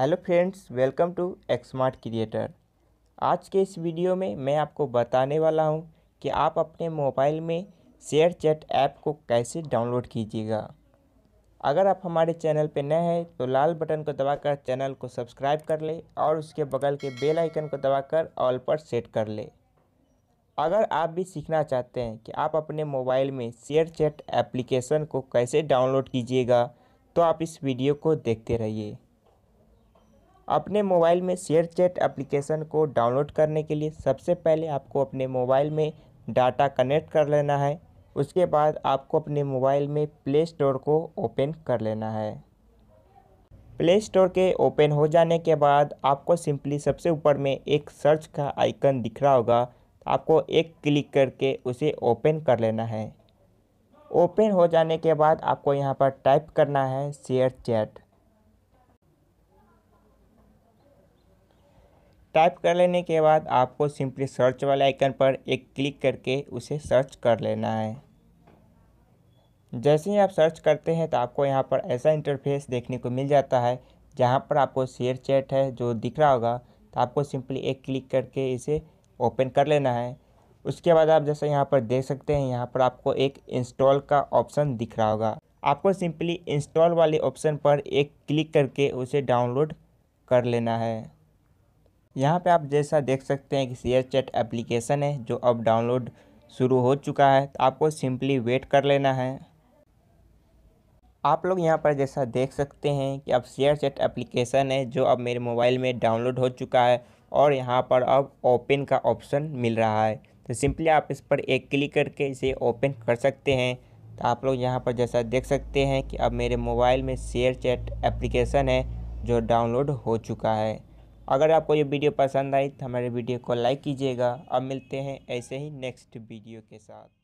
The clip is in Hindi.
hello friends welcome to Xmart creator आज के इस वीडियो में मैं आपको बताने वाला हूं कि आप अपने मोबाइल में शेयर चैट ऐप को कैसे डाउनलोड कीजिएगा अगर आप हमारे चैनल पर नए हैं तो लाल बटन को दबाकर चैनल को सब्सक्राइब कर ले और उसके बगल के बेल आइकन को दबाकर ऑल पर सेट कर ले अगर आप भी सीखना चाहते हैं कि आप अपने मोबाइल में शेयर चैट एप्लीकेशन को कैसे डाउनलोड कीजिएगा तो आप इस वीडियो को देखते रहिए अपने मोबाइल में शेयर चैट एप्लीकेशन को डाउनलोड करने के लिए सबसे पहले आपको अपने मोबाइल में डाटा कनेक्ट कर लेना है उसके बाद आपको अपने मोबाइल में प्ले स्टोर को ओपन कर लेना है प्ले स्टोर के ओपन हो जाने के बाद आपको सिंपली सबसे ऊपर में एक सर्च का आइकन दिख रहा होगा आपको एक क्लिक करके उसे ओपन कर लेना है ओपन हो जाने के बाद आपको यहाँ पर टाइप करना है शेयर चैट टाइप कर लेने के बाद आपको सिंपली सर्च वाले आइकन पर एक क्लिक करके उसे सर्च कर लेना है जैसे ही आप सर्च करते हैं तो आपको यहाँ पर ऐसा इंटरफेस देखने को मिल जाता है जहाँ पर आपको शेयर चैट है जो दिख रहा होगा तो आपको सिंपली एक क्लिक करके इसे ओपन कर लेना है उसके बाद आप जैसे यहाँ पर देख सकते हैं यहाँ पर आपको एक इंस्टॉल का ऑप्शन दिख रहा होगा आपको सिंपली इंस्टॉल वाले ऑप्शन पर एक क्लिक करके उसे डाउनलोड कर लेना है यहाँ पे आप जैसा देख सकते हैं कि शेयर चैट एप्लीकेशन है जो अब डाउनलोड शुरू हो चुका है तो आपको सिंपली वेट कर लेना है आप लोग यहाँ पर जैसा देख सकते हैं कि अब शेयर चैट एप्लीकेशन है जो अब मेरे मोबाइल में डाउनलोड हो चुका है और यहाँ पर अब ओपन का ऑप्शन मिल रहा है तो सिंपली आप इस पर एक क्लिक करके इसे ओपन कर सकते हैं तो आप लोग यहाँ पर जैसा देख सकते हैं कि अब मेरे मोबाइल में शेयर चैट एप्लीकेशन है जो डाउनलोड हो चुका है अगर आपको ये वीडियो पसंद आई तो हमारे वीडियो को लाइक कीजिएगा अब मिलते हैं ऐसे ही नेक्स्ट वीडियो के साथ